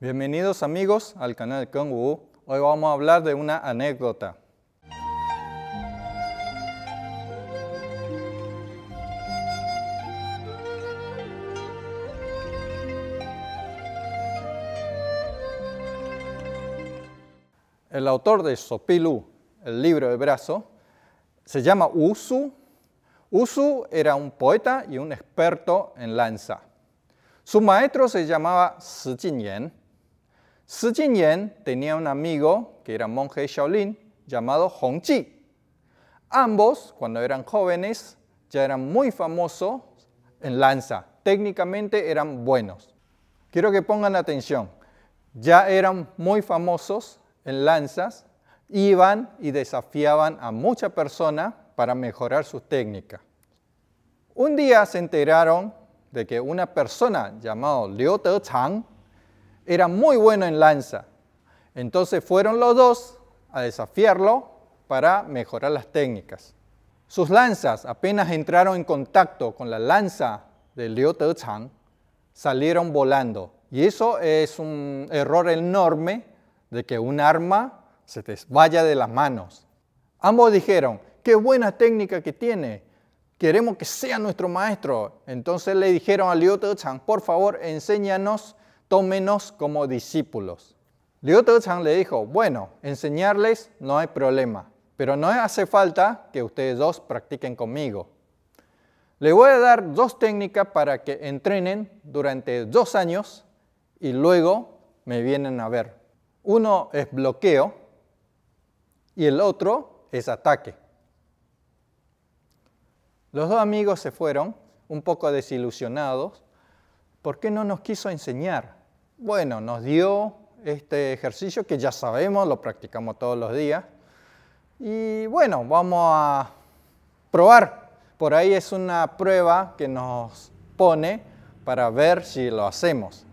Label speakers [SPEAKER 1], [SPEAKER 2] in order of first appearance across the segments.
[SPEAKER 1] Bienvenidos amigos al canal Kung Wu. Hoy vamos a hablar de una anécdota. El autor de Sopilu, el libro de brazo, se llama Usu. Usu era un poeta y un experto en lanza. Su maestro se llamaba Shi Jinyan Jin-Yen tenía un amigo que era monje Shaolin llamado Hong chi Ambos, cuando eran jóvenes, ya eran muy famosos en lanza. Técnicamente eran buenos. Quiero que pongan atención. Ya eran muy famosos en lanzas, iban y desafiaban a mucha persona para mejorar su técnica. Un día se enteraron de que una persona llamada Liu De-Chang era muy bueno en lanza. Entonces fueron los dos a desafiarlo para mejorar las técnicas. Sus lanzas apenas entraron en contacto con la lanza de Liu Dechang, salieron volando. Y eso es un error enorme de que un arma se te vaya de las manos. Ambos dijeron, qué buena técnica que tiene, queremos que sea nuestro maestro. Entonces le dijeron a Liu Dechang, por favor, enséñanos tómenos como discípulos. Liu Dechang le dijo, bueno, enseñarles no hay problema, pero no hace falta que ustedes dos practiquen conmigo. Le voy a dar dos técnicas para que entrenen durante dos años y luego me vienen a ver. Uno es bloqueo y el otro es ataque. Los dos amigos se fueron un poco desilusionados. ¿Por qué no nos quiso enseñar? Bueno, nos dio este ejercicio que ya sabemos, lo practicamos todos los días. Y bueno, vamos a probar. Por ahí es una prueba que nos pone para ver si lo hacemos.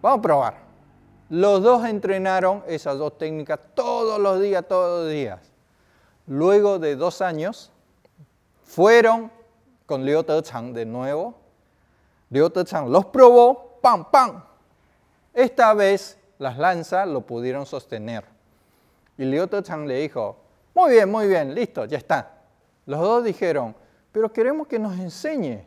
[SPEAKER 1] Vamos a probar. Los dos entrenaron esas dos técnicas todos los días, todos los días. Luego de dos años, fueron con Liu Dechang de nuevo. Liu Dechang los probó, ¡pam, pam! Esta vez las lanzas lo pudieron sostener. Y Lioto Chang le dijo, muy bien, muy bien, listo, ya está. Los dos dijeron, pero queremos que nos enseñe.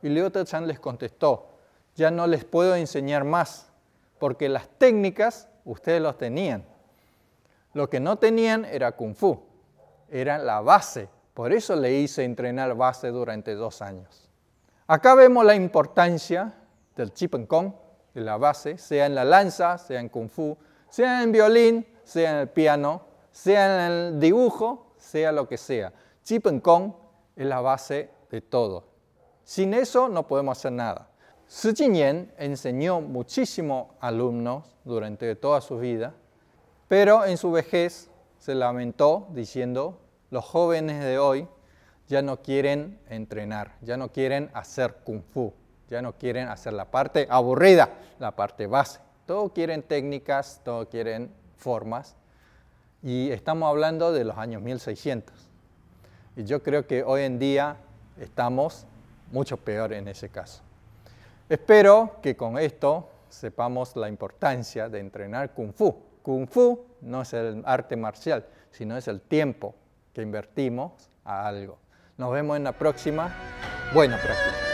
[SPEAKER 1] Y Lioto Chan les contestó, ya no les puedo enseñar más, porque las técnicas ustedes los tenían. Lo que no tenían era kung fu, era la base. Por eso le hice entrenar base durante dos años. Acá vemos la importancia del chip Kong la base, sea en la lanza, sea en kung fu, sea en violín, sea en el piano, sea en el dibujo, sea lo que sea. Chip Kong es la base de todo. Sin eso no podemos hacer nada. Su Jinyan enseñó muchísimos alumnos durante toda su vida, pero en su vejez se lamentó diciendo, los jóvenes de hoy ya no quieren entrenar, ya no quieren hacer kung fu. Ya no quieren hacer la parte aburrida, la parte base. Todo quieren técnicas, todo quieren formas. Y estamos hablando de los años 1600. Y yo creo que hoy en día estamos mucho peor en ese caso. Espero que con esto sepamos la importancia de entrenar Kung Fu. Kung Fu no es el arte marcial, sino es el tiempo que invertimos a algo. Nos vemos en la próxima. Buena práctica.